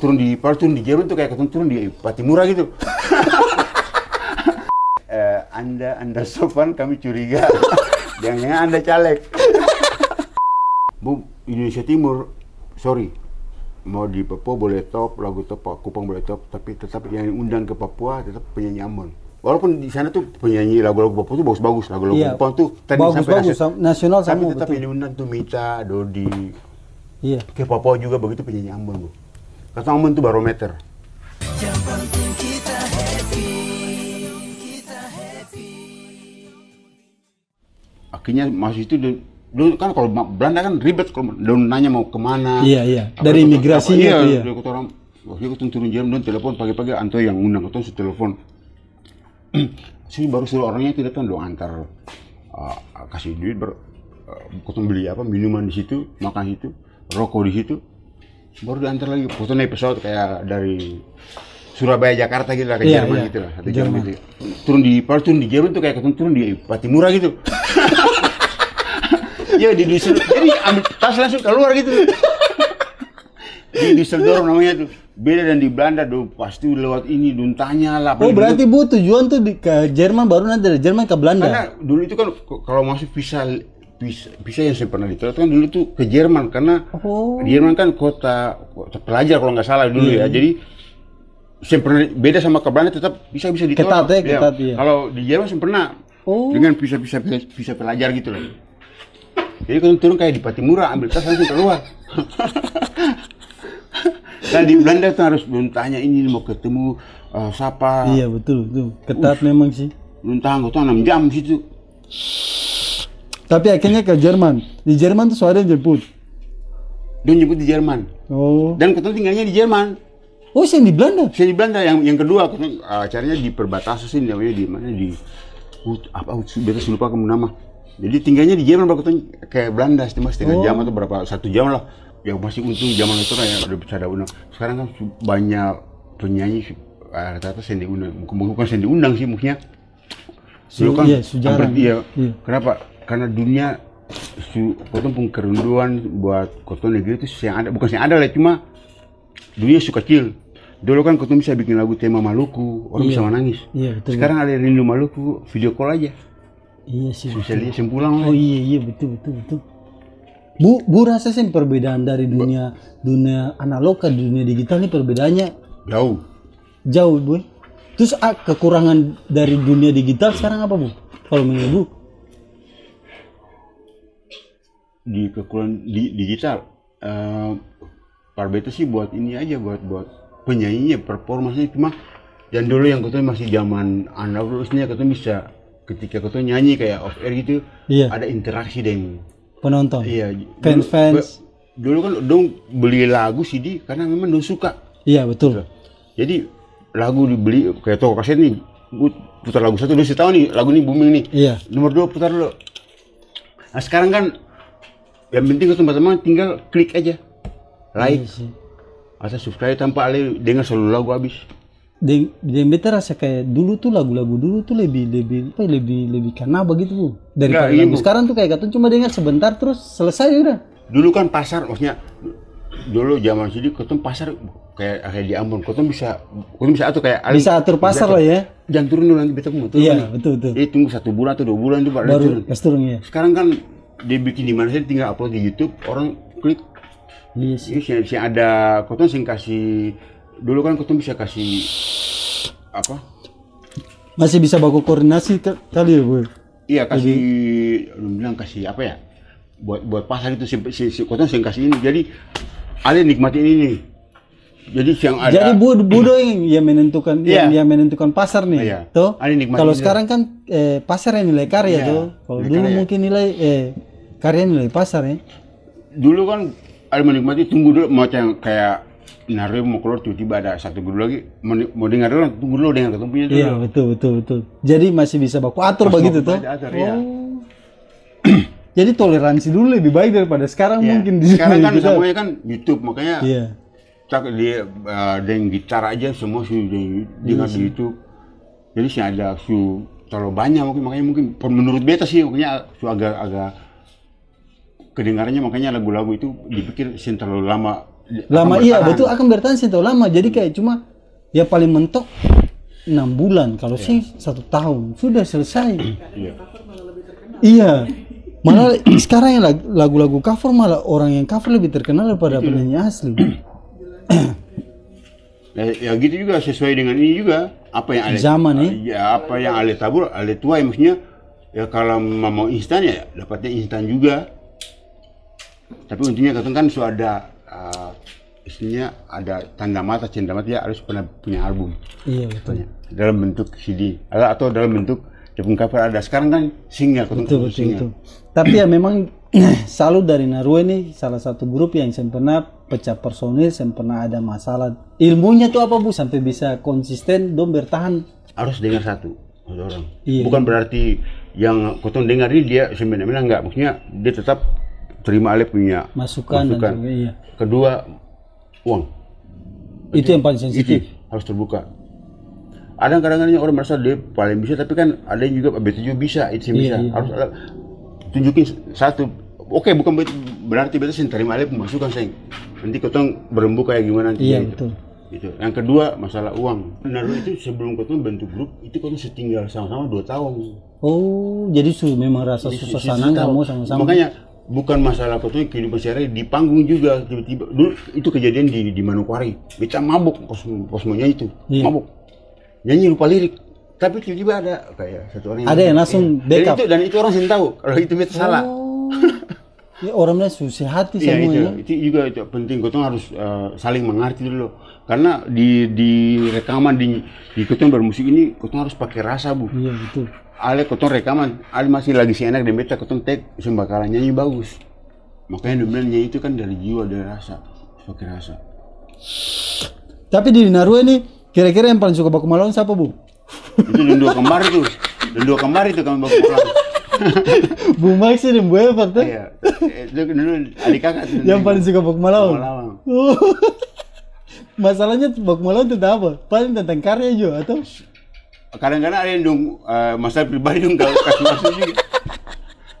turun di Palu, turun di Jerman tuh kayak ketemu turun di Patimura gitu. uh, anda Anda sopan kami curiga. Jangan-jangan Anda caleg. Bu, Indonesia Timur, sorry, mau di Papua boleh top, lagu top, Kupang boleh top, tapi tetap yang undang ke Papua tetap penyanyi Ambon. Walaupun di sana tuh penyanyi lagu-lagu Papua tuh bagus-bagus, lagu-lagu iya, Kupang tuh tadi bagus, sampai bagus, nasional, nasional tapi tetap betul. yang diundang tuh Mita, Dodi. Iya. Ke Papua juga begitu penyanyi Ambon, Bu. Kasang ngomong itu barometer. Akhirnya masih itu dulu kan kalau Belanda kan ribet kalau don nanya mau kemana. Iya iya. Apa Dari imigrasi gitu iya, ya. Iya. Dari orang waktu itu turun jam don telepon pagi-pagi Anto yang undang atau si telepon. Sini baru suruh orangnya itu datang dong antar uh, kasih duit ber uh, beli apa minuman di situ makan situ rokok di situ baru diantar lagi foto naik pesawat kayak dari Surabaya Jakarta gitu lah ke iya, Jerman iya. gitu lah atau Jerman. Jerman. Turun di pas turun di Jerman tuh kayak ketemu turun di Patimura gitu. ya di Düsseldorf. Jadi ambil tas langsung keluar gitu. di Düsseldorf namanya tuh. Beda dan di Belanda tuh pasti lewat ini duntanya lah. Oh gitu. berarti bu tujuan tuh di, ke Jerman baru nanti dari Jerman ke Belanda. Karena dulu itu kan kalau masih visa bisa bisa yang saya pernah diterapkan dulu tuh ke Jerman karena oh. Jerman kan kota, kota pelajar kalau nggak salah dulu ya. hmm. ya jadi saya pernah beda sama ke Belanda tetap bisa bisa ditolak ketat ya, iya. ketat ya kalau di Jerman saya pernah oh. dengan bisa bisa bisa pelajar gitu loh jadi kalau turun kayak di Patimura ambil tas langsung keluar dan di Belanda tuh harus tanya ini mau ketemu uh, siapa iya betul betul ketat Uf, memang sih belum tanggung tuh enam jam situ tapi akhirnya ke Jerman. Di Jerman tuh suara jemput. Dia jemput di Jerman. Oh. Dan ketemu tinggalnya di Jerman. Oh, saya di Belanda. Saya di Belanda yang yang kedua ketemu eh, acaranya di perbatasan sih namanya di mana di uh, apa beta lupa kamu nama. Jadi tinggalnya di Jerman ketemu kayak Belanda sih, setengah oh. jam atau berapa satu jam lah. Ya masih untung zaman itu ya udah bisa ada undang. Sekarang kan banyak penyanyi eh, rata-rata saya diundang. Mungkin bukan saya diundang sih maksudnya. Dulu kan iya, sejarah. Hampir, iya. iya. Kenapa? karena dunia su kotong pun kerinduan buat kotong negeri itu yang ada bukan yang ada lah cuma dunia su kecil dulu kan kotong bisa bikin lagu tema Maluku orang iya. bisa menangis iya, betul, sekarang ada rindu Maluku video call aja iya sih bisa lihat sempulang oh lah. iya iya betul betul betul bu bu rasa sih perbedaan dari dunia ba dunia analog ke dunia digital ini perbedaannya jauh jauh bu terus ah, kekurangan dari dunia digital sekarang apa bu kalau menurut bu di kekurangan di, digital uh, eh, Parbeta sih buat ini aja buat buat penyanyinya performanya cuma dan dulu yang ketemu masih zaman anak lulusnya kita bisa ketika ketemu nyanyi kayak off air gitu iya. ada interaksi dengan penonton iya fans dulu, fans dulu kan dong beli lagu CD karena memang dong suka iya betul gitu. jadi lagu dibeli kayak toko kaset nih putar lagu satu dulu sih tahu nih lagu ini booming nih iya. nomor dua putar dulu nah sekarang kan yang penting teman-teman tinggal klik aja like iya asal subscribe tanpa ale dengar selalu lagu habis dan dan beta rasa kayak dulu tuh lagu-lagu dulu tuh lebih lebih apa lebih lebih karena begitu iya, bu dari Nggak, iya, sekarang tuh kayak katanya cuma dengar sebentar terus selesai ya udah dulu kan pasar maksudnya dulu zaman sini ketun pasar kayak kayak di Ambon ketun bisa kau bisa atur kayak bisa atur pasar lah ya jangan turun dulu nanti beta betul. turun iya betul betul eh, tunggu satu bulan atau dua bulan itu baru, baru turun. turun ya sekarang kan dia bikin di mana sih tinggal upload di YouTube orang klik yes, yes. si ada Koton sing kasih dulu kan Koton bisa kasih apa masih bisa baku koordinasi kali ya gue iya kasih Jadi... bilang kasih apa ya buat buat pasar itu si si, si Koton sing kasih ini jadi ada nikmatin ini nih jadi siang ada jadi bud budo yang, yang menentukan yeah. yang, yang menentukan pasar nih yeah. tuh kalau sekarang kan eh, pasar yang nilai karya yeah. tuh kalau dulu mungkin nilai eh karyanya dari pasar ya dulu kan ada menikmati tunggu dulu macam kayak Nari mau keluar tiba-tiba ada satu guru lagi mau dengar dulu tunggu dulu dengan ketemunya dulu. Iya betul betul betul. Jadi masih bisa baku atur Mas begitu tuh. Atur, iya. oh. ya. Jadi toleransi dulu lebih baik daripada sekarang yeah. mungkin Sekarang kan kita. semuanya kan YouTube makanya yeah. cak dia uh, eh, ada yang aja semua iya, sih di, dengan yes. di YouTube. Jadi sih ada su terlalu banyak mungkin makanya mungkin menurut beta sih makanya su agak agak kedengarannya makanya lagu-lagu itu hmm. dipikir sih terlalu lama lama iya betul akan bertahan sih terlalu lama jadi kayak cuma ya paling mentok enam bulan kalau yeah. sih satu tahun sudah selesai yeah. iya malah sekarang yang lagu-lagu cover malah orang yang cover lebih terkenal daripada penyanyi asli ya, ya gitu juga sesuai dengan ini juga apa yang ale, zaman nih ya apa yang ale tabur ale tua ya maksudnya ya kalau mau instan ya dapatnya instan juga tapi untungnya kadang kan sudah ada uh, isinya ada tanda mata cendera mata ya harus pernah punya album iya betul dalam bentuk CD atau dalam bentuk album cover ada sekarang kan single betul betul, betul, betul. tapi ya memang selalu dari Narue ini salah satu grup yang pernah pecah personil pernah ada masalah ilmunya tuh apa bu sampai bisa konsisten dom bertahan harus dengar satu orang iya. bukan berarti yang kotong dengar ini dia sembena enggak maksudnya dia tetap terima alih punya masukan, masukan. Dan iya. kedua uang itu, itu yang paling sensitif itu harus terbuka ada kadang-kadang orang merasa dia paling bisa tapi kan ada yang juga b juga bisa itu iya, bisa iya. harus ada, tunjukin satu oke bukan berarti sih terima alih masukan saya nanti ketong berembuk kayak gimana nanti iya, gitu. betul itu yang kedua masalah uang naruh itu sebelum ketemu bentuk grup itu kan setinggal sama-sama dua tahun oh jadi su memang rasa susah sana kamu sama-sama makanya bukan masalah fotonya kehidupan sehari di panggung juga tiba-tiba dulu itu kejadian di di Manokwari beca mabuk kosmonya itu yeah. mabuk nyanyi lupa lirik tapi tiba-tiba ada kayak satu orang ada yang langsung ya. backup dan itu, dan itu orang sih tahu kalau itu salah oh. ya orangnya susah hati ya, semua itu, ya itu juga itu penting gotong harus uh, saling mengerti dulu karena di di rekaman di di gotong bermusik ini gotong harus pakai rasa bu iya betul ale kotong rekaman ale masih lagi si enak dan beta kotong tek sum bakalan nyanyi bagus makanya dia itu kan dari jiwa dari rasa pakai rasa tapi di Naruh ini kira-kira yang paling suka baku malon siapa bu itu yang dua kembar itu yang dua kembar itu kami baku malon Bu Max yang Bu pak tuh. Iya. Eh, itu kan dulu adik kakak. Yang paling suka baku malon. Oh. Masalahnya baku malon itu apa? Paling tentang karya juga atau? kadang-kadang ada yang dong uh, eh, masalah pribadi dong kalau kasih masuk juga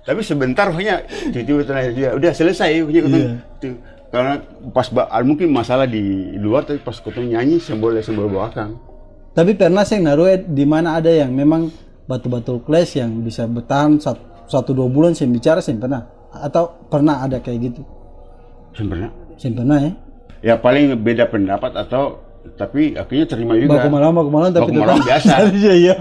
tapi sebentar hanya tiba-tiba terakhir dia udah selesai hanya ketemu yeah. karena pas mungkin masalah di luar tapi pas ketemu nyanyi sembol sembol belakang tapi pernah sih naruh eh, di mana ada yang memang batu-batu clash yang bisa bertahan satu, satu dua bulan saya bicara saya pernah atau pernah ada kayak gitu? Saya pernah. Saya pernah ya? Ya paling beda pendapat atau tapi akhirnya terima juga. Baku malam, baku malam, tapi baku malam biasa. Iya, iya.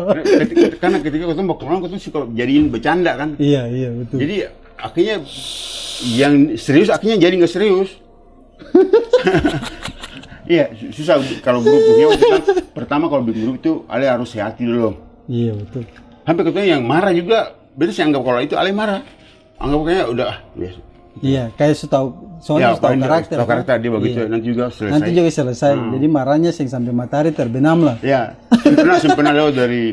Karena ketika ketemu baku malam, ketemu kalau jadiin bercanda kan. Iya, iya, betul. Jadi akhirnya yang serius akhirnya jadi nggak serius. iya, susah kalau grup waktu kan, pertama kalau bikin grup itu Ale harus sehati dulu. Iya, betul. Hampir ketemu yang marah juga, betul sih anggap kalau itu Ale marah. Anggap kayaknya udah ah, biasa. Gitu. Iya, kayak setahu soalnya ya, setahu karakter. Setahu kan. karakter kan? dia begitu iya. nanti juga selesai. Nanti juga selesai. Hmm. Jadi marahnya sih sampai matahari terbenam lah. Iya. Pernah pernah lewat dari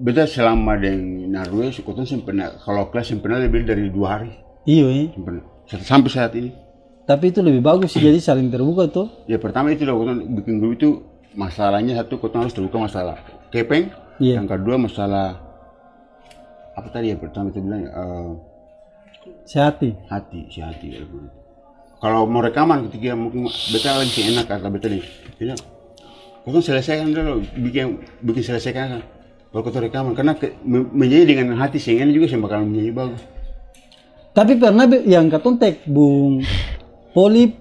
beda selama dengan Norway, sekutu sempena kalau kelas sempena lebih dari dua hari. Iya, iya. Sampai saat ini. Tapi itu lebih bagus sih, jadi saling terbuka tuh. Ya pertama itu loh, Koton bikin grup itu masalahnya satu kota harus terbuka masalah kepeng. Iya. Yang kedua masalah apa tadi ya pertama itu bilang uh, sehati hati sehati kalau mau rekaman ketiga mungkin beta lagi enak kata beta nih bilang kau kan selesaikan dulu bikin bikin selesaikan kalau kau rekaman karena ke, menyanyi dengan hati sehingga juga sih bakalan menyanyi bagus tapi pernah yang tek bung Poli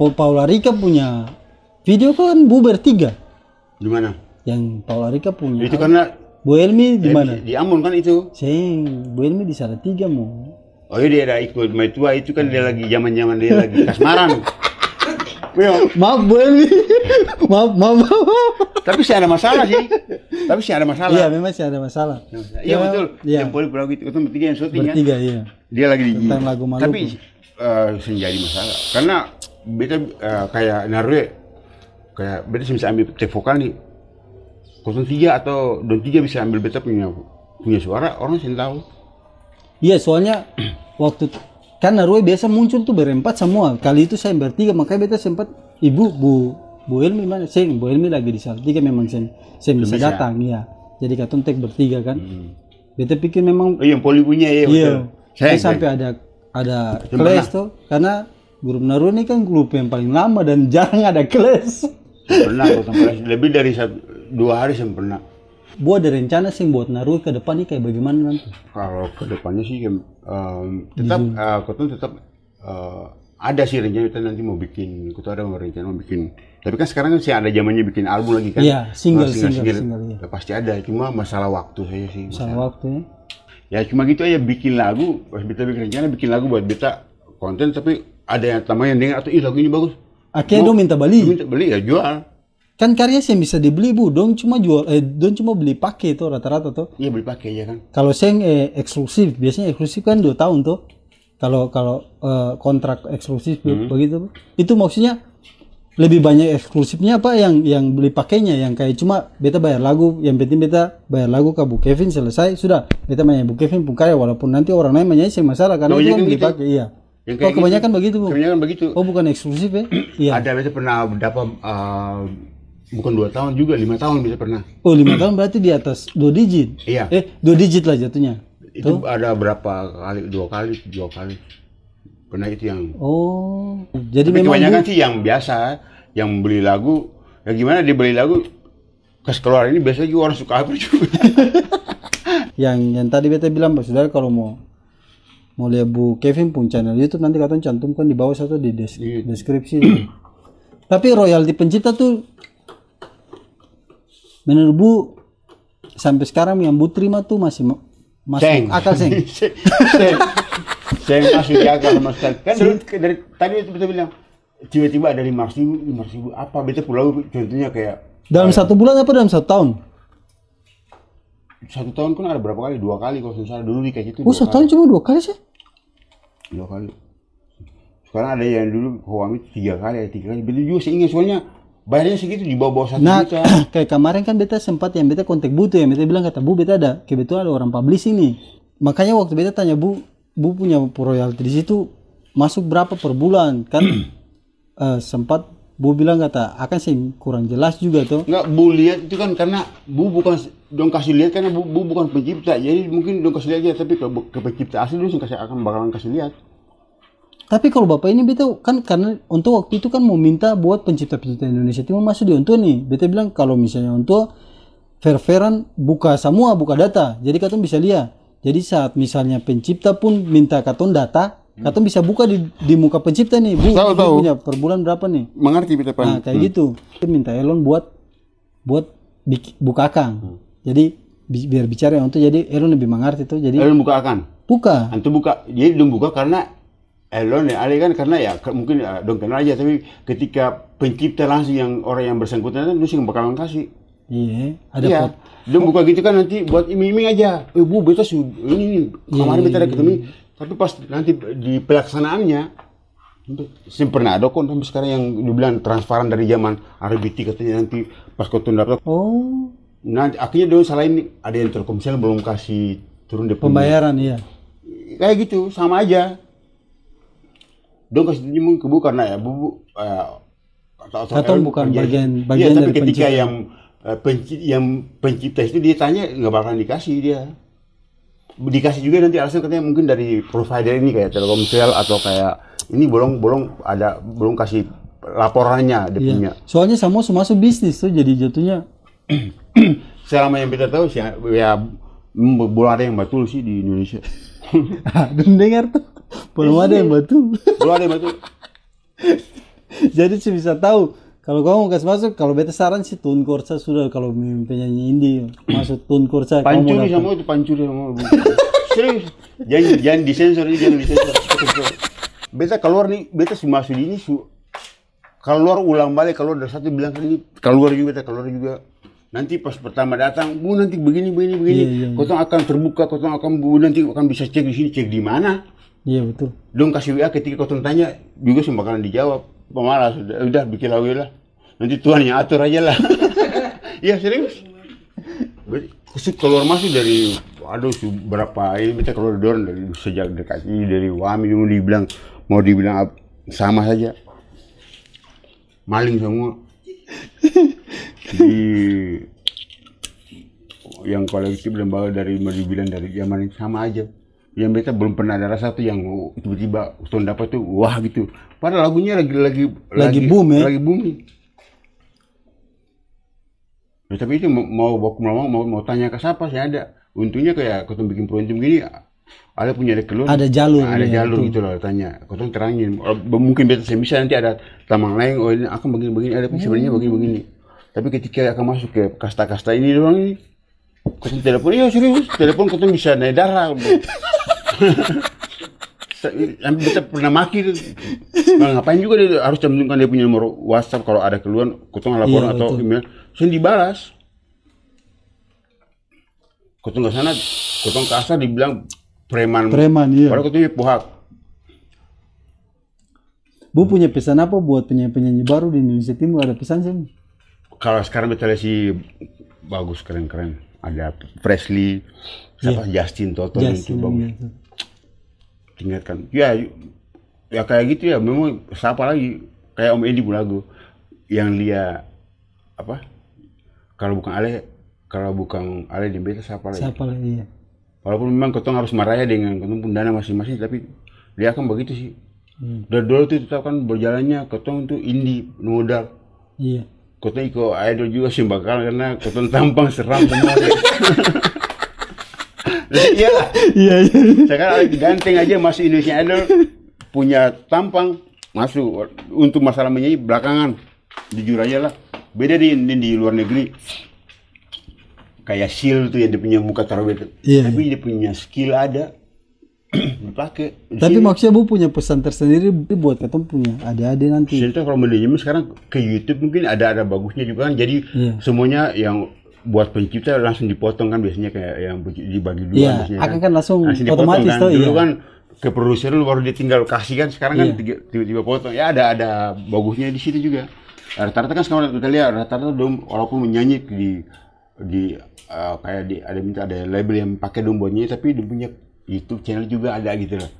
Paul Paula Rika punya video kan bu bertiga di mana yang Paula Rika punya itu karena Bu Elmi di mana di Ambon kan itu sih Bu Elmi di tiga mau Oh iya dia ada ikut tua itu kan dia lagi zaman zaman dia lagi kasmaran. Iya. Maaf Bu Elmi. maaf, maaf, maaf. Tapi sih ada masalah sih. Tapi sih ada masalah. Iya, memang sih ada masalah. Iya, iya ya, betul. Iya. Yang boleh berlagu itu kan bertiga yang syuting kan. Bertiga, iya. Dia lagi di Tentang lagu Maluku. Tapi uh, masalah. Karena beta uh, kayak Narwe kayak beta bisa ambil tek vokal nih. tiga atau don tiga bisa ambil beta punya punya suara orang sih tahu. Iya, soalnya waktu karena Roy biasa muncul tuh berempat semua kali itu saya bertiga makanya beta sempat ibu bu Bu Ilmi mana Sen Bu Ilmi lagi di tiga kan memang Sen Sen bisa datang ya jadi katun tek bertiga kan hmm. beta pikir memang oh, yang poli punya ya iya saya sampai ada ada kelas tuh karena guru menaruh ini kan grup yang paling lama dan jarang ada kelas pernah lebih dari satu, dua hari saya pernah gua ada rencana sih buat naruh ke depan nih kayak bagaimana nanti kalau ke depannya sih um, tetap uh, tuh tetap uh, ada sih rencana kita nanti mau bikin itu ada rencana mau bikin tapi kan sekarang kan sih ada zamannya bikin album lagi kan iya single, single single single, single, single ya. pasti ada cuma masalah waktu saja sih masalah, masalah waktu ya, ya cuma gitu aja bikin lagu pas kita bikin rencana bikin lagu buat beta konten tapi ada yang tambahin yang dengar atau ih lagu ini bagus akhirnya dong minta beli minta beli ya jual kan karya sih bisa dibeli bu dong cuma jual eh dong cuma beli pakai itu rata-rata tuh iya beli pakai ya kan kalau seng eh, eksklusif biasanya eksklusif kan dua tahun tuh kalau kalau eh, kontrak eksklusif hmm. begitu itu maksudnya lebih banyak eksklusifnya apa yang yang beli pakainya yang kayak cuma beta bayar lagu yang penting beta bayar lagu ke Bu Kevin selesai sudah beta main Bu Kevin pun kaya walaupun nanti orang lain menyanyi sih masalah karena oh, iya dia kan beli pakai iya yang oh, kebanyakan gitu. begitu bu kebanyakan begitu oh bukan eksklusif ya iya ada beta pernah dapat uh, bukan dua tahun juga lima tahun bisa pernah oh lima tahun berarti di atas dua digit iya eh dua digit lah jatuhnya itu Tuh. ada berapa kali dua kali dua kali pernah itu yang oh jadi Tapi memang kebanyakan dia... sih yang biasa yang beli lagu ya gimana dia beli lagu kas keluar ini biasanya juga orang suka apa juga yang yang tadi beta bilang pak saudara kalau mau mau lihat Bu Kevin pun channel YouTube nanti katanya cantumkan di bawah satu di iya. deskripsi. Tapi royalti pencipta tuh bener bu sampai sekarang yang bu terima tuh masih masih seng. akal seng seng seng masih di akal mas kan dari, dari tadi betul bilang tiba-tiba ada lima ribu lima ribu apa Beda pulau contohnya kayak dalam kayak, satu bulan apa dalam satu tahun satu tahun kan ada berapa kali dua kali kalau misalnya dulu kayak gitu oh satu tahun cuma dua kali sih dua kali sekarang ada yang dulu Huawei tiga kali tiga kali beli juga seingat soalnya bayarnya segitu di bawah satu nah, juta kayak kemarin kan beta sempat yang beta kontak butuh ya beta bilang kata bu beta ada kebetulan ada orang publishing nih makanya waktu beta tanya bu bu punya royalti di situ masuk berapa per bulan kan uh, sempat Bu bilang kata akan sih kurang jelas juga tuh. Enggak, Bu lihat itu kan karena Bu bukan dong kasih lihat karena Bu, bu bukan pencipta. Jadi mungkin dong kasih lihat aja tapi ke, ke pencipta asli dong kasih akan bakalan kasih lihat tapi kalau bapak ini beta kan karena untuk waktu itu kan mau minta buat pencipta-pencipta Indonesia Timur masuk di untuk nih beta bilang kalau misalnya untuk fair-fairan buka semua buka data jadi katon bisa lihat jadi saat misalnya pencipta pun minta katon data hmm. katon bisa buka di, di muka pencipta nih bu tahu, tahu. punya per bulan berapa nih mengerti beta nah kayak hmm. gitu kita minta Elon buat buat buka kang, hmm. jadi bi biar bicara untuk jadi Elon lebih mengerti tuh jadi Elon buka akan. buka antum buka jadi belum buka karena Elon dan Ali kan karena ya mungkin uh, eh, dong kenal aja tapi ketika pencipta langsung yang orang yang bersangkutan itu sih bakalan kasih. Iya, ada ya. Dia buka gitu kan nanti buat iming-iming aja. Eh bu, beta sih. ini nih iya, kemarin beta iya, ada iya, ketemu. Tapi pas nanti di pelaksanaannya pernah ada kok Tapi sekarang yang dibilang transparan dari zaman RBT katanya nanti pas kau tunda oh nanti akhirnya dong salah ini ada yang telkomsel belum kasih turun di pembayaran ya. kayak gitu sama aja dong kasih tunjuk mungkin bukan karena ya bu, eh, atau bukan bagian bagian ya, tapi dari ketika yang eh, penci, yang pencipta itu dia tanya nggak bakalan dikasih dia dikasih juga nanti alasan katanya mungkin dari provider ini kayak Telkomsel atau kayak ini bolong-bolong ada belum kasih laporannya dia iya. punya. Soalnya sama masuk bisnis tuh jadi jatuhnya. Selama yang kita tahu sih ya belum ada yang betul sih di Indonesia. Dengar tuh. Iya belum ada yang batu belum ada yang batu jadi sih bisa tahu kalau kamu mau kasih masuk kalau beta saran sih Tun Korsa sudah kalau penyanyi indie masuk Tun Korsa pancuri sama itu pancuri sama serius jangan jangan disensor ini jangan disensor bete keluar nih beta si masuk ini su keluar ulang balik kalau ada satu bilang ini keluar juga beta keluar juga nanti pas pertama datang bu nanti begini begini begini yeah, iya, iya, yeah. akan terbuka kau akan bu nanti akan bisa cek di sini cek di mana Iya betul. Dong kasih WA ketika kau tanya juga sih bakalan dijawab. Pemalas sudah udah bikin lawil lah. Nanti Tuhan yang atur aja lah. Iya serius. Kusut keluar masuk dari aduh berapa ini kita keluar dorong dari sejak dekat ini dari Wami dulu dibilang mau dibilang sama saja maling semua di yang kolektif lembaga dari mau dibilang dari zaman sama aja yang beta belum pernah ada rasa tuh yang oh, tiba-tiba setahun dapat tuh wah gitu padahal lagunya lagi lagi lagi, boom ya lagi boom. ya, tapi itu mau mau mau mau, mau tanya ke siapa sih ada untungnya kayak kau bikin program gini ada punya ada keluar ada jalur nah, ada ya, jalur jalur gitu loh tanya kau terangin oh, mungkin beta saya bisa nanti ada taman lain oh ini akan begini begini ada pun oh. sebenarnya begini begini tapi ketika akan masuk ke kasta-kasta ini doang ini kasih telepon iya serius telepon katanya bisa naik darah Tapi kita pernah maki tuh. Nah, ngapain juga dia harus cantumkan dia punya nomor WhatsApp kalau ada keluhan, kutung laporan iya, atau betul. email, Saya dibalas. Kutung ke sana, kutung ke asal dibilang preman. Preman, iya. Padahal kutung puhak. Bu punya pesan apa buat penyanyi-penyanyi baru di Indonesia Timur? Ada pesan sih? Kalau sekarang beta si bagus keren-keren ada Presley, siapa yeah. Justin Toto yang itu Yeah. Tingkatkan. Iya, ya, ya kayak gitu ya. Memang siapa lagi kayak Om Edi Bulago yang dia apa? Kalau bukan Ale, kalau bukan Ale beta siapa lagi? Siapa lagi ya? Walaupun memang ketong harus meraya dengan ketong dana masing-masing, tapi dia akan begitu sih. Hmm. Dari dulu tuh tetap kan berjalannya ketong tuh indie modal. Iya. Kota iko idol juga sih bakal karena kota tampang seram semua. Iya. iya Iya. Sekarang ganteng aja masuk Indonesia Idol punya tampang masuk untuk masalah menyanyi belakangan jujur aja lah beda di, di, di luar negeri kayak seal tuh ya dia punya muka terawet yeah. Iya, tapi iya. dia punya skill ada pakai tapi maksudnya bu punya pesan tersendiri buat ketemu punya ada ada nanti contoh kalau manajemen sekarang ke YouTube mungkin ada ada bagusnya juga kan jadi yeah. semuanya yang buat pencipta langsung dipotong kan biasanya kayak yang dibagi dua iya, yeah, biasanya akan kan langsung, langsung otomatis kan. tuh dulu iya. kan ke produser lu baru ditinggal kasih kan sekarang yeah. kan iya. tiba-tiba potong ya ada ada bagusnya di situ juga rata-rata kan sekarang kita lihat rata-rata dong walaupun menyanyi di di uh, kayak di ada minta ada label yang pakai dong tapi dia punya YouTube channel juga ada gitu loh.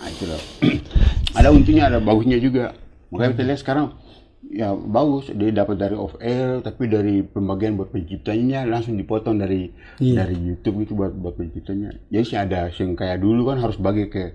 Nah, itu loh. ada untungnya, ada bagusnya juga. Makanya kita lihat sekarang ya bagus dia dapat dari off air tapi dari pembagian buat penciptanya langsung dipotong dari iya. dari YouTube itu buat buat penciptanya jadi sih ada yang kayak dulu kan harus bagi ke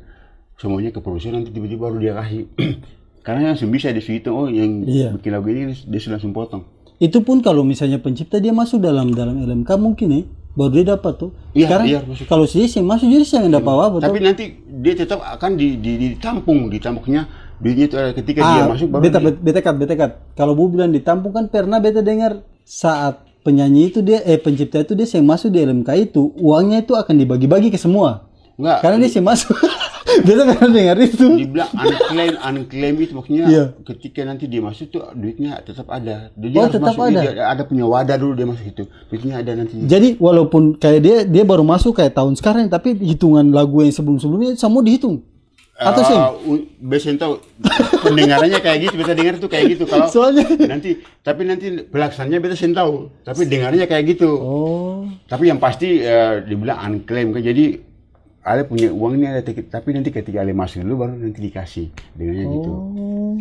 semuanya ke produser nanti tiba-tiba baru dia kasih karena yang bisa di situ oh yang iya. bikin lagu ini dia sudah langsung potong itu pun kalau misalnya pencipta dia masuk dalam dalam LMK mungkin ya eh? baru dia dapat tuh. Iya, Sekarang iya, kalau sih masuk jadi saya nggak dapat iya. apa-apa. Tapi nanti dia tetap akan di, di, ditampung, ditampungnya duitnya itu ketika ah, dia masuk baru beta, dia... betekat, betekat. Kalau bu bilang ditampung kan pernah beta dengar saat penyanyi itu dia eh pencipta itu dia yang masuk di LMK itu uangnya itu akan dibagi-bagi ke semua. Enggak. Karena ini sih masuk. biasa tuh dengar itu. Dibilang unclaim, unclaim itu maksudnya yeah. ketika nanti dia masuk tuh duitnya tetap ada. Dia oh, tetap masuk, ada. Dia, ada punya wadah dulu dia masuk itu. Duitnya ada nanti. Jadi walaupun kayak dia dia baru masuk kayak tahun sekarang tapi hitungan lagu yang sebelum-sebelumnya semua dihitung. Atau sih? Uh, biasanya tahu pendengarannya kayak gitu, bisa dengar tuh kayak gitu. Kalau Soalnya... nanti, tapi nanti pelaksananya biasa sen tahu, tapi dengarnya kayak gitu. Oh. Tapi yang pasti uh, dibilang unclaim kan, jadi Ale punya uang ini ada tapi nanti ketika Ale masuk dulu baru nanti dikasih dengannya gitu. oh.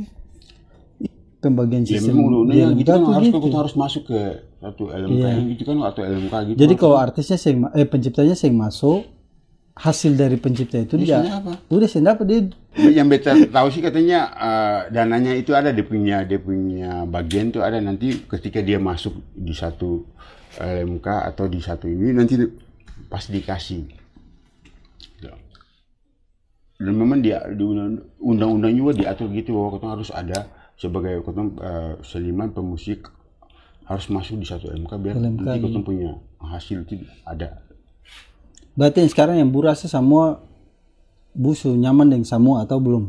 Ya, nah, ya, gitu pembagian sistem ya, memang ini gitu kan harus gitu. kita harus masuk ke satu LMK yeah. gitu kan atau LMK gitu jadi kalau artisnya sing, eh penciptanya sing masuk hasil dari pencipta itu dia, apa? udah sih apa dia yang beta tahu sih katanya uh, dananya itu ada dia punya dia punya bagian tuh ada nanti ketika dia masuk di satu eh, LMK atau di satu ini nanti pas dikasih dan memang dia di undang-undang juga diatur gitu bahwa kita harus ada sebagai kita uh, eh, seniman pemusik harus masuk di satu MK biar LMK nanti kita punya hasil itu ada. Berarti sekarang yang burasnya semua busu nyaman dengan semua atau belum?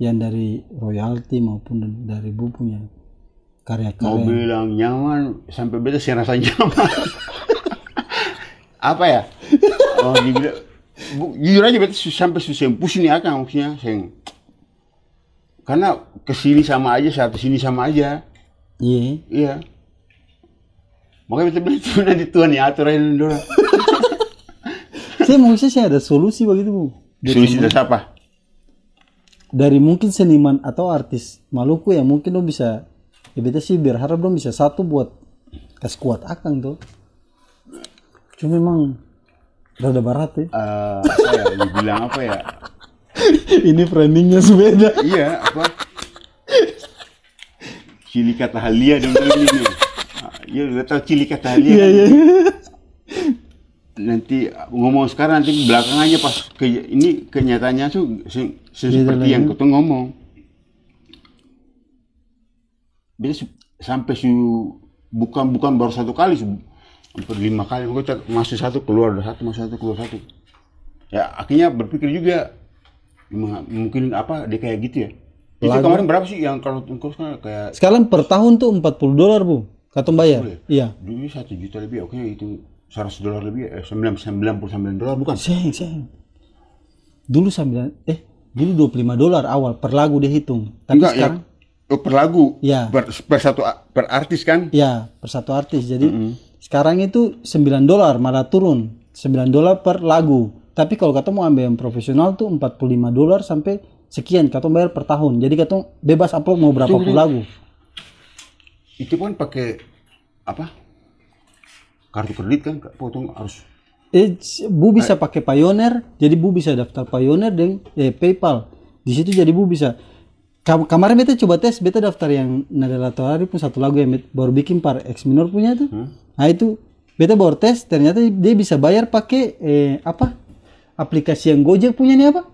Yang dari royalti maupun dari bu punya karya-karya. Mau bilang nyaman sampai betul sih rasa nyaman. Apa ya? Oh, dibilang jujur aja bete sampai susah ini ini akan maksudnya saya karena kesini sama aja satu sini sama aja iya yeah. makanya kita bilang itu nanti Tuhan ya atur aja dulu saya maksudnya saya ada solusi begitu bu dari solusi dari siapa dari mungkin seniman atau artis Maluku ya mungkin lo bisa ya beta sih biar harap lo bisa satu buat tes kuat akang tuh cuma memang Rada barat ya? Uh, apa ya, apa ya? Ini brandingnya sepeda. iya, apa? Cili kata halia dong ini. Ah, iya, udah tau cili kata halia. Iya, kan? iya. Nanti ngomong sekarang nanti belakang aja pas ke, ini kenyataannya tuh se, se, iya, seperti iya, yang iya. kau ngomong. Bisa sampai su bukan bukan baru satu kali su, empat lima kali gue masih satu keluar satu masih satu keluar satu ya akhirnya berpikir juga mungkin apa dia kayak gitu ya Lagu. itu kemarin berapa sih yang kalau ongkos kan kayak sekarang per tahun tuh empat puluh dolar bu katong ya? bayar iya dulu satu juta lebih oke itu 100 dolar lebih eh, sembilan puluh sembilan dolar bukan sih sih dulu 9 eh dulu dua puluh lima dolar awal per lagu dia hitung tapi Enggak, sekarang ya, per lagu ya per, per satu per artis kan iya per satu artis jadi mm -hmm sekarang itu 9 dolar malah turun 9 dolar per lagu tapi kalau kata mau ambil yang profesional tuh 45 dolar sampai sekian kata bayar per tahun jadi kata bebas upload mau berapa puluh lagu itu pun pakai apa kartu kredit kan potong harus eh bu bisa pakai pioneer jadi bu bisa daftar pioneer dengan eh, PayPal di situ jadi bu bisa kemarin beta coba tes beta daftar yang Nadal Torari pun satu lagu yang baru bikin par X minor punya tuh hmm? nah itu beta baru tes ternyata dia bisa bayar pakai eh, apa aplikasi yang Gojek punya nih apa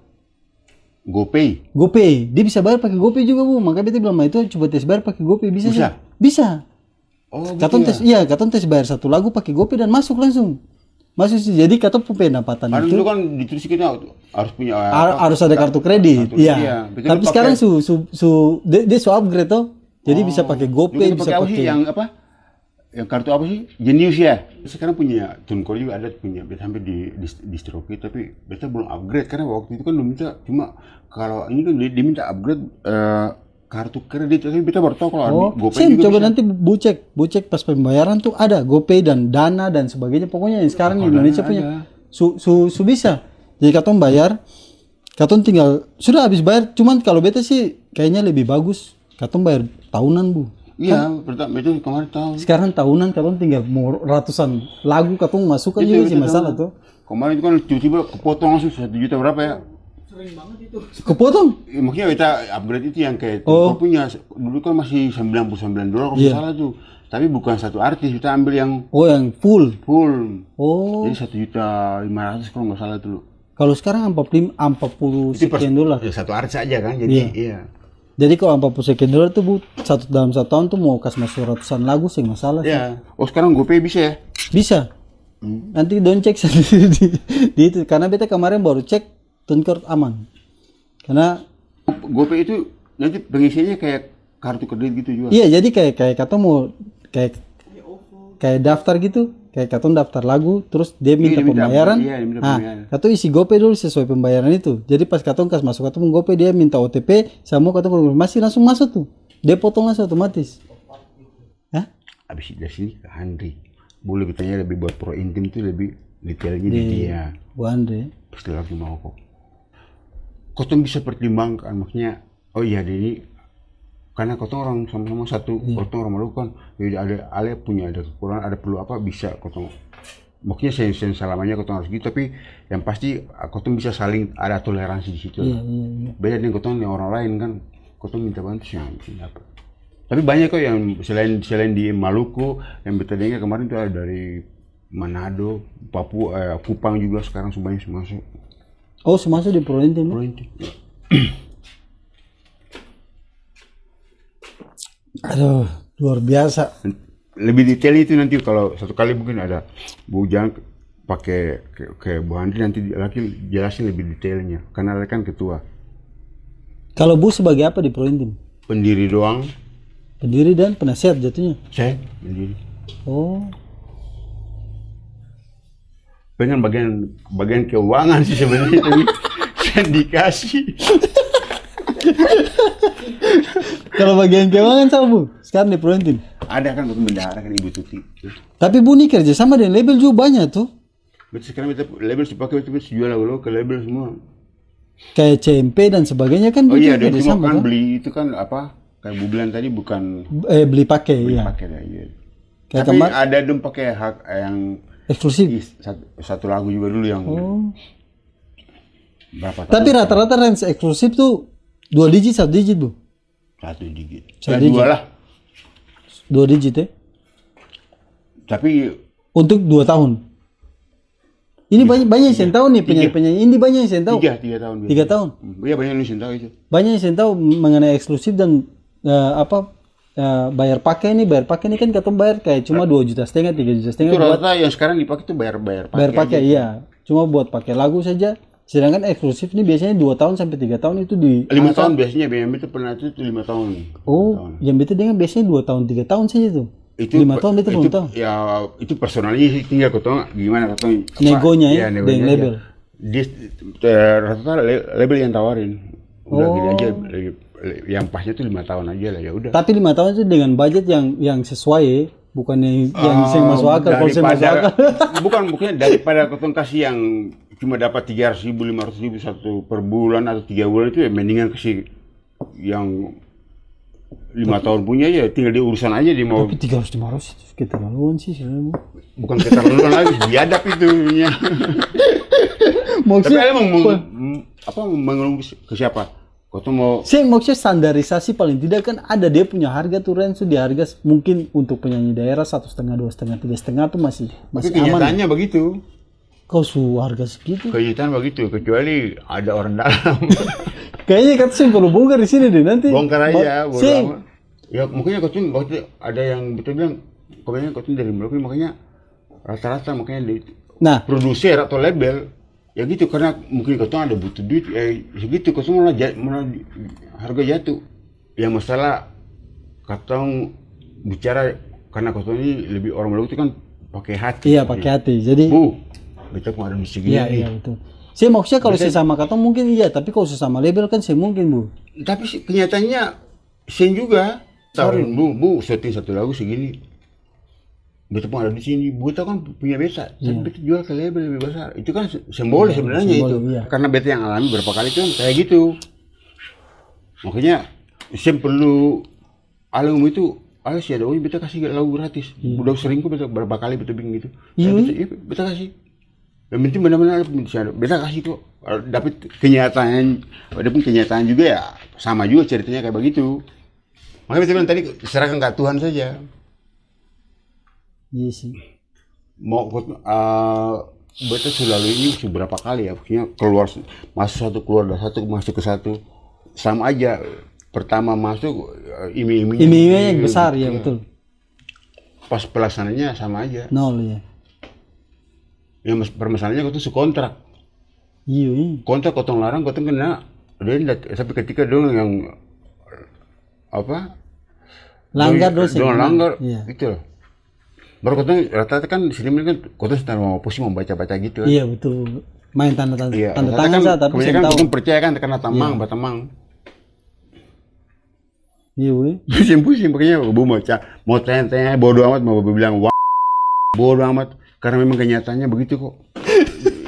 GoPay GoPay dia bisa bayar pakai GoPay juga bu maka beta bilang itu coba tes bayar pakai GoPay bisa bisa sih? bisa Oh, gitu katon ya? tes iya katon tes bayar satu lagu pakai GoPay dan masuk langsung masih sih. Jadi kata pendapatan itu itu. kan ditulis kita harus punya apa? harus ada kartu kredit. Iya. Ya. Tapi sekarang su su su dia, dia su upgrade tuh. Jadi oh, bisa pakai GoPay, bisa pakai yang apa? Yang kartu apa sih? Genius ya. Sekarang punya Tunkor juga ada punya beta sampai di di, di gitu, tapi beta belum upgrade karena waktu itu kan belum minta cuma kalau ini kan diminta upgrade uh, kartu kredit itu kita baru tahu kalau oh, GoPay Sim, coba bisa. nanti bucek bucek pas pembayaran tuh ada GoPay dan Dana dan sebagainya pokoknya yang sekarang oh, di Indonesia punya ada. su, su, su bisa jadi katon bayar katon tinggal sudah habis bayar cuman kalau bete sih kayaknya lebih bagus katon bayar tahunan bu Iya, kan? itu kemarin tahun. Sekarang tahunan katon tinggal mau ratusan lagu katon masuk aja iya, sih masalah tuh. Kemarin itu kan tiba-tiba kepotong langsung satu juta berapa ya? itu. Kepotong? Ya, makanya kita upgrade itu yang kayak oh. punya dulu kan masih 99 dolar kalau yeah. salah tuh. Tapi bukan satu artis, kita ambil yang Oh, yang full. Full. Oh. Jadi satu juta lima ratus kalau nggak salah tuh Kalau sekarang empat puluh empat puluh sekian dolar. Ya, satu artis aja kan, jadi yeah. iya. Jadi kalau empat puluh sekian dolar tuh bu, satu dalam satu tahun tuh mau kasih masuk ratusan lagu sih nggak salah Yeah. Iya. Oh sekarang gue bisa ya? Bisa. Hmm. Nanti don cek sendiri di, di, itu karena beta kemarin baru cek dan aman karena GoPay itu nanti pengisiannya kayak kartu kredit gitu juga iya jadi kayak kayak kata mau kayak kayak daftar gitu kayak kata daftar lagu terus dia iya, minta, minta pembayaran iya, dia minta nah kata isi gopay dulu sesuai pembayaran itu jadi pas kata kas masuk katon gopay dia minta otp sama kata masih langsung masuk tuh dia potong langsung otomatis Hah? Habis dari sini ke Andri boleh bertanya lebih buat pro intim tuh lebih detailnya iya, iya. dia Bu Andri pasti lagi mau kok kau bisa pertimbangkan maksudnya oh iya jadi karena kau orang sama-sama satu hmm. kau orang kan, jadi ada ale punya ada kekurangan ada perlu apa bisa kau maksudnya saya sen salamannya kau harus gitu tapi yang pasti kau bisa saling ada toleransi di situ hmm. Iya, yeah, iya. beda dengan kau yang orang lain kan kau minta bantu siapa tapi banyak kok yang selain selain di Maluku yang beta dengar kemarin itu ada dari Manado Papua eh, Kupang juga sekarang semuanya masuk Oh, semasa di hace de ya? Aduh, luar biasa. Lebih detail itu nanti kalau satu kali mungkin ada Bu Ujang pakai ke, ke Bu Andri nanti lagi jelasin lebih detailnya karena dia kan ketua. Kalau Bu sebagai apa di Prointim? Pendiri doang. Pendiri dan penasihat jatuhnya. Saya pendiri. Oh pengen bagian bagian keuangan sih sebenarnya tapi saya dikasih kalau bagian keuangan sama Bu sekarang di Proentin ada kan untuk bendahara kan Ibu Tuti tapi Bu ini kerja sama dengan label juga banyak tuh betul sekarang kita label dipakai itu jual loh ke label semua kayak CMP dan sebagainya kan oh iya dia kerja sama kan, kan beli itu kan apa kayak Bu bilang tadi bukan eh beli pakai beli ya. pakai ya. Kayak Tapi tempat? ada dong pakai hak yang eksklusif iya, satu, satu lagu juga dulu yang oh. berapa tapi rata-rata range eksklusif tuh dua digit satu digit bu satu digit satu ya, digit. dua lah dua digit ya tapi untuk dua tahun ini ya, banyak banyak yang tahu nih penyanyi penyanyi ini banyak yang tahu tiga tiga tahun tiga tahun iya banyak yang tahu itu banyak yang tahu mengenai eksklusif dan uh, apa Ya bayar pakai nih bayar pakai nih kan kata bayar kayak cuma dua juta setengah tiga juta setengah itu buat yang sekarang dipakai itu bayar bayar pakai bayar pakai gitu. iya cuma buat pakai lagu saja sedangkan eksklusif ini biasanya dua tahun sampai tiga tahun itu di lima tahun biasanya BMB itu pernah itu lima tahun oh yang itu dengan biasanya dua tahun tiga tahun saja tuh itu lima tahun itu, itu tahun. ya itu personalnya sih tinggal kau gimana tahu. negonya ya, ya dengan label iya. dia eh, rata-rata label yang tawarin udah gini oh. aja yang pasnya tuh lima tahun aja lah ya udah. Tapi lima tahun itu dengan budget yang yang sesuai bukan yang uh, yang saya masuk akal kalau saya masuk akal. bukan bukannya daripada keton kasih yang cuma dapat tiga ratus ribu lima ratus ribu satu per bulan atau tiga bulan itu ya mendingan kasih yang lima tahun punya ya tinggal di urusan aja di mau tapi tiga ratus lima ratus itu laluan sih sebenarnya bukan laluan lagi biadab itu ya maksudnya tapi emang mau apa mengeluh ke siapa Gua tuh mau Sih maksudnya standarisasi paling tidak kan ada dia punya harga tuh sudah di harga mungkin untuk penyanyi daerah satu setengah dua setengah tiga setengah tuh masih masih Tapi kenyataannya begitu. Kau su harga segitu? Kenyataan begitu kecuali ada orang dalam. Kayaknya kata sih kalau bongkar di sini deh nanti. Bongkar aja. Sih. Ya mungkin ya kucing waktu ada yang betul bilang kau kucing dari Merauke makanya rasa-rasa makanya di nah produser atau label ya gitu karena mungkin kau ada butuh duit ya segitu ya kau semua malah harga jatuh yang masalah kau bicara karena kau ini lebih orang melukis itu kan pakai hati iya pakai hati jadi bu kita kok ada misi gini iya, iya itu saya maksudnya kalau saya sama kata mungkin iya tapi kalau saya sama label kan saya mungkin bu tapi kenyataannya sen juga tahun bu bu setting satu lagu segini beta pun ada di sini buta kan punya beta tapi yeah. Iya. jual ke label lebih besar itu kan simbol iya, sebenarnya simbol, itu Iya. karena beta yang alami berapa kali itu kan kayak gitu makanya sim perlu alam itu ada sih ada oh beta kasih lagu gratis yeah. udah sering kok beta berapa kali beta bikin gitu yeah. beta, iya, beta kasih yang penting benar-benar ada beta kasih tuh dapat kenyataan ada pun kenyataan juga ya sama juga ceritanya kayak begitu makanya beta bilang tadi serahkan ke Tuhan saja Iya sih. Mau uh, selalu ini seberapa berapa kali ya maksudnya keluar masuk satu keluar dari satu masuk ke satu sama aja pertama masuk imi imi imi imi yang gitu. besar ya betul pas pelaksananya sama aja nol ya yang permasalahannya itu sekontrak iya, iya. kontrak kotong larang kotong kena dia tapi ketika dong yang apa langgar Dong iya. langgar iya. itu baru kadang rata-rata kan di sini kan kotor mau pusing mau baca baca gitu Iya betul. Main tanda tanda, iya, tanda tangan kan, saja tapi saya tahu. Kan percaya kan karena tamang, iya. batamang. Iya weh. Pusing-pusing pokoknya bu mau cak, mau tanya-tanya bodoh amat mau bu bilang wah bodoh amat karena memang kenyataannya begitu kok.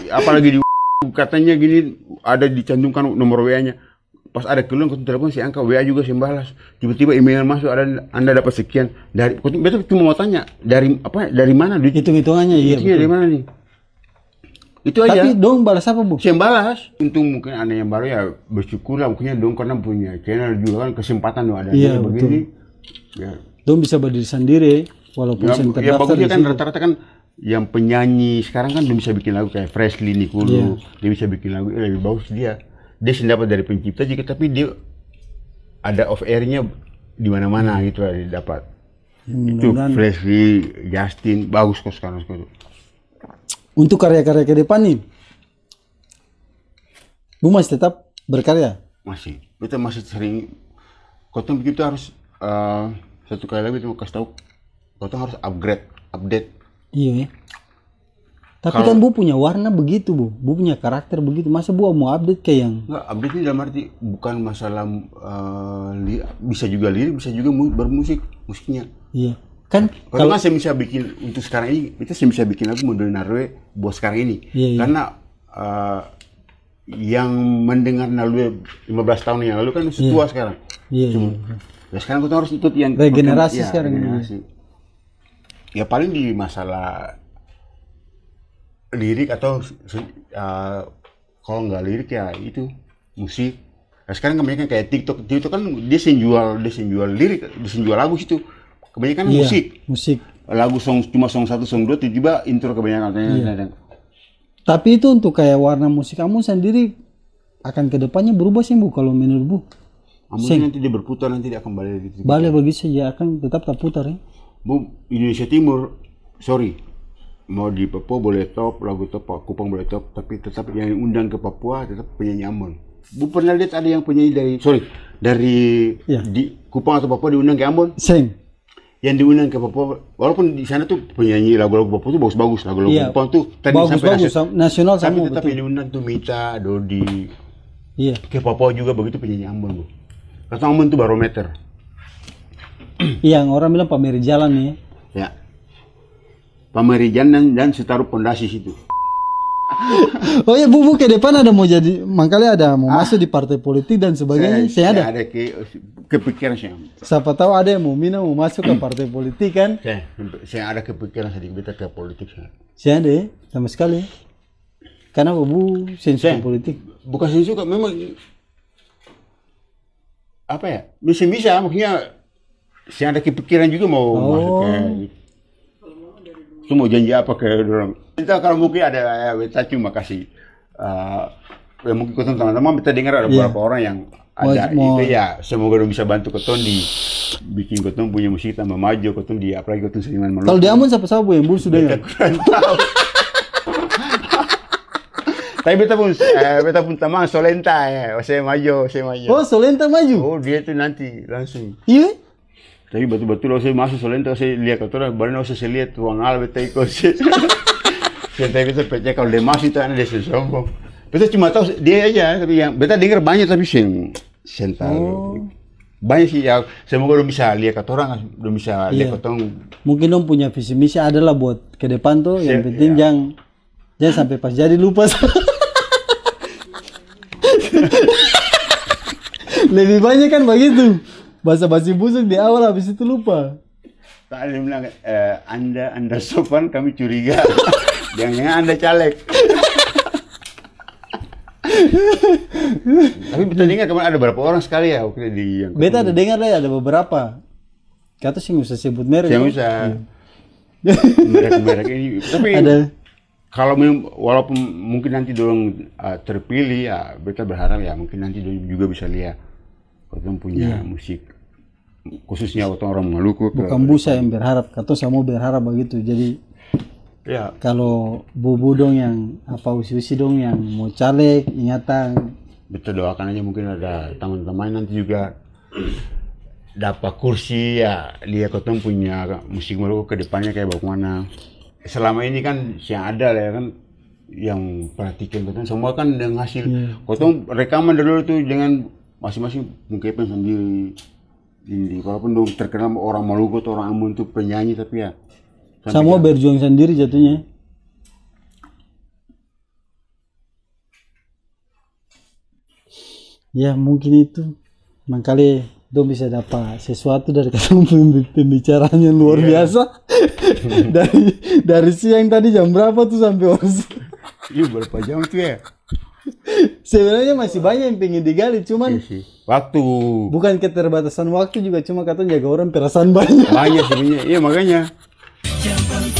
Apalagi di katanya gini ada dicantumkan nomor WA-nya pas ada keluhan kau telepon si angka WA juga sih balas tiba-tiba email masuk ada anda dapat sekian dari betul cuma mau tanya dari apa dari mana duit hitung hitungannya iya betul. dari mana nih itu tapi aja tapi dong balas apa bu saya balas untung mungkin ada yang baru ya bersyukur lah mungkinnya dong karena punya channel juga kan kesempatan dong ada iya, betul. begini ya. dong bisa berdiri sendiri walaupun ya, ya bagusnya kan rata-rata kan yang penyanyi sekarang kan dia bisa bikin lagu kayak Freshly Nikulu yeah. dia bisa bikin lagu ya, lebih bagus dia dia dapat dari pencipta juga tapi dia ada off airnya di mana-mana hmm. gitu lah dapat hmm, itu Flashy Justin bagus kok sekarang itu untuk karya-karya ke depan nih Bu masih tetap berkarya masih kita masih sering kota begitu harus uh, satu kali lagi kita kasih tahu kota harus upgrade update iya ya tapi Kalo, kan Bu punya warna begitu Bu, Bu punya karakter begitu. Masa Bu mau update kayak yang? Enggak, update ini dalam arti bukan masalah uh, bisa juga lirik, bisa juga bermusik musiknya. Iya. Kan kalau saya bisa bikin untuk sekarang ini, itu saya bisa bikin lagu model Narwe buat sekarang ini. Iya, iya. Karena Uh, yang mendengar Narwe 15 tahun yang lalu kan sudah iya. tua sekarang. Iya. Cuma, iya. iya. Ya sekarang kita harus ikut yang regenerasi ya, sekarang. Regenerasi. Ya paling di masalah lirik atau uh, kalau nggak lirik ya itu musik nah, sekarang kebanyakan kayak TikTok TikTok kan dia senjual dia senjual lirik dia senjual lagu situ kebanyakan iya, musik musik lagu song cuma song satu song dua tiba-tiba intro kebanyakan iya. tapi itu untuk kayak warna musik kamu sendiri akan kedepannya berubah sih bu kalau menurut bu Amin nanti dia berputar nanti dia akan balik begitu. Balik begitu saja akan tetap terputar ya. Bu Indonesia Timur, sorry mau di Papua boleh top lagu top Kupang boleh top tapi tetap yang undang ke Papua tetap penyanyi Ambon Bu pernah lihat ada yang penyanyi dari sorry dari ya. di Kupang atau Papua diundang ke Ambon Seng. yang diundang ke Papua walaupun di sana tuh penyanyi lagu-lagu Papua tuh bagus-bagus lagu-lagu ya. Kupang tuh tadi bagus, sampai bagus, nasional, nasional kami sama, tetap yang diundang tuh Mita Dodi iya. ke Papua juga begitu penyanyi Ambon Bu kata Ambon tuh barometer yang orang bilang pamer jalan nih ya pemerijan dan, dan setaruh pondasi situ. Oh ya bu, ke depan ada mau jadi, mangkali ada mau ah, masuk di partai politik dan sebagainya. Saya, saya ada. Ada ke, kepikiran saya. Siapa tahu ada yang mau mina mau masuk ke partai politik kan? Saya, saya ada kepikiran sedikit ke politik saya. Saya ada sama sekali. Karena bu sensuka politik. Bukan kok memang apa ya? Bisa bisa maksudnya saya ada kepikiran juga mau oh. masuk ke oh itu mau janji apa ke orang kita kalau mungkin ada kita eh, cuma kasih uh, ya mungkin kau teman-teman kita dengar ada iya. beberapa yeah. orang yang ada mau, itu ya semoga bisa bantu keton di bikin keton punya musik tambah maju keton di apalagi keton seniman malu kalau diamun siapa-siapa yang bulu sudah ya Tapi kita pun eh, pun teman Solenta ya, eh, saya maju, saya maju. Oh, Solenta maju. Oh, dia itu nanti langsung. Iya? Eh, tapi betul-betul saya masuk soalnya saya lihat kotoran, baru saya lihat uang albe tadi kau sih. Saya tadi itu pecah kalau dia masuk itu aneh dia sombong. Betul cuma tahu dia aja, tapi yang betul dengar banyak tapi sih, sen oh. Banyak sih ya, semoga lu bisa lihat iya. kotoran, lu bisa lihat kotoran. Mungkin dong punya visi misi adalah buat ke depan tuh, yang penting jangan iya. jangan sampai pas jadi lupa. Lebih banyak kan begitu. Bahasa-bahasa busuk di awal habis itu lupa. yang bilang, eh, Anda Anda sopan kami curiga. Jangan Anda caleg. Tapi betul dengar kemarin ada berapa orang sekali ya waktu di yang Beta ada dengar lah ada beberapa. Kata sih usah sebut merek. Yang bisa. Merek-merek ini. Tapi ada. Kalau walaupun mungkin nanti dorong uh, terpilih ya beta berharap ya mungkin nanti juga bisa lihat Kau punya yeah. musik khususnya orang Maluku ke... bukan busa yang berharap kata mau berharap begitu jadi ya kalau bubu dong yang apa usi-usi dong yang mau caleg nyata betul doakan aja mungkin ada teman-teman nanti juga dapat kursi ya dia ketemu punya musik Maluku ke depannya kayak bagaimana selama ini kan yang ada lah ya kan yang perhatikan gitu kan semua kan dengan hasil ya. kotong rekaman dulu tuh dengan masing-masing mungkin sendiri ini walaupun dong terkenal orang Maluku atau orang Ambon itu penyanyi tapi ya semua berjuang sendiri jatuhnya ya mungkin itu mangkali dong bisa dapat sesuatu dari kamu pembicaraan yang luar yeah. biasa dari dari siang tadi jam berapa tuh sampai waktu? iya berapa jam tuh ya Sebenarnya masih banyak yang pengen digali, cuman iya waktu. Bukan keterbatasan waktu juga, cuma kata jaga orang perasaan banyak. Banyak sebenarnya, iya makanya. Yang